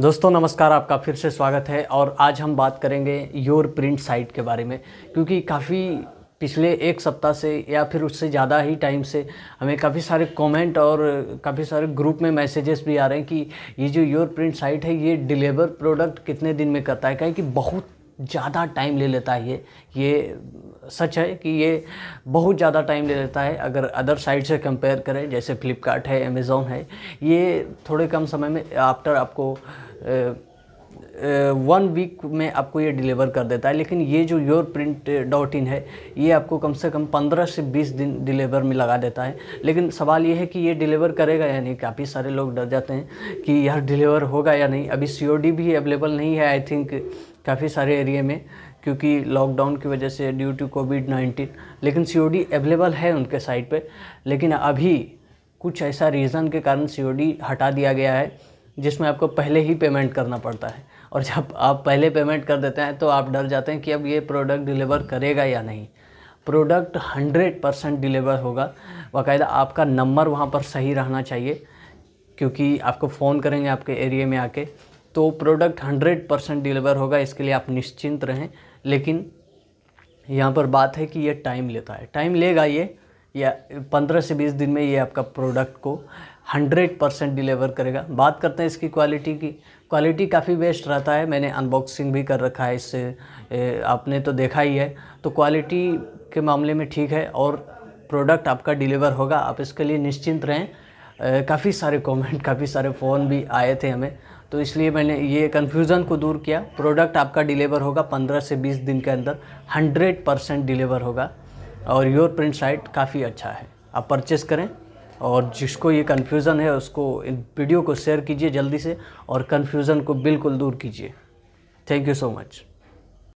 दोस्तों नमस्कार आपका फिर से स्वागत है और आज हम बात करेंगे योर प्रिंट साइट के बारे में क्योंकि काफ़ी पिछले एक सप्ताह से या फिर उससे ज़्यादा ही टाइम से हमें काफ़ी सारे कमेंट और काफ़ी सारे ग्रुप में मैसेजेस भी आ रहे हैं कि ये जो योर प्रिंट साइट है ये डिलीवर प्रोडक्ट कितने दिन में करता है कहें कि बहुत ज़्यादा टाइम ले लेता है ये ये सच है कि ये बहुत ज़्यादा टाइम ले लेता है अगर अदर साइट से कंपेयर करें जैसे फ्लिपकार्ट है अमेज़ोन है ये थोड़े कम समय में आफ्टर आपको वन वीक में आपको ये डिलीवर कर देता है लेकिन ये जो योर प्रिंट डॉट इन है ये आपको कम से कम पंद्रह से बीस दिन डिलीवर में लगा देता है लेकिन सवाल ये है कि ये डिलीवर करेगा या नहीं काफ़ी सारे लोग डर जाते हैं कि यार डिलीवर होगा या नहीं अभी सी भी अवेलेबल नहीं है आई थिंक काफ़ी सारे एरिया में क्योंकि लॉकडाउन की वजह से ड्यू टू कोविड नाइन्टीन लेकिन सी अवेलेबल है उनके साइट पर लेकिन अभी कुछ ऐसा रीज़न के कारण सी हटा दिया गया है जिसमें आपको पहले ही पेमेंट करना पड़ता है और जब आप पहले पेमेंट कर देते हैं तो आप डर जाते हैं कि अब ये प्रोडक्ट डिलीवर करेगा या नहीं प्रोडक्ट 100 परसेंट डिलीवर होगा बाकायदा आपका नंबर वहाँ पर सही रहना चाहिए क्योंकि आपको फ़ोन करेंगे आपके एरिया में आके तो प्रोडक्ट हंड्रेड परसेंट डिलीवर होगा इसके लिए आप निश्चिंत रहें लेकिन यहाँ पर बात है कि ये टाइम लेता है टाइम लेगा ये या पंद्रह से बीस दिन में ये आपका प्रोडक्ट को हंड्रेड परसेंट डिलीवर करेगा बात करते हैं इसकी क्वालिटी की क्वालिटी काफ़ी बेस्ट रहता है मैंने अनबॉक्सिंग भी कर रखा है इससे आपने तो देखा ही है तो क्वालिटी के मामले में ठीक है और प्रोडक्ट आपका डिलीवर होगा आप इसके लिए निश्चिंत रहें काफ़ी सारे कमेंट काफ़ी सारे फ़ोन भी आए थे हमें तो इसलिए मैंने ये कन्फ्यूज़न को दूर किया प्रोडक्ट आपका डिलीवर होगा 15 से 20 दिन के अंदर 100 परसेंट डिलीवर होगा और योर प्रिंट साइट काफ़ी अच्छा है आप परचेस करें और जिसको ये कन्फ्यूज़न है उसको वीडियो को शेयर कीजिए जल्दी से और कन्फ्यूज़न को बिल्कुल दूर कीजिए थैंक यू सो मच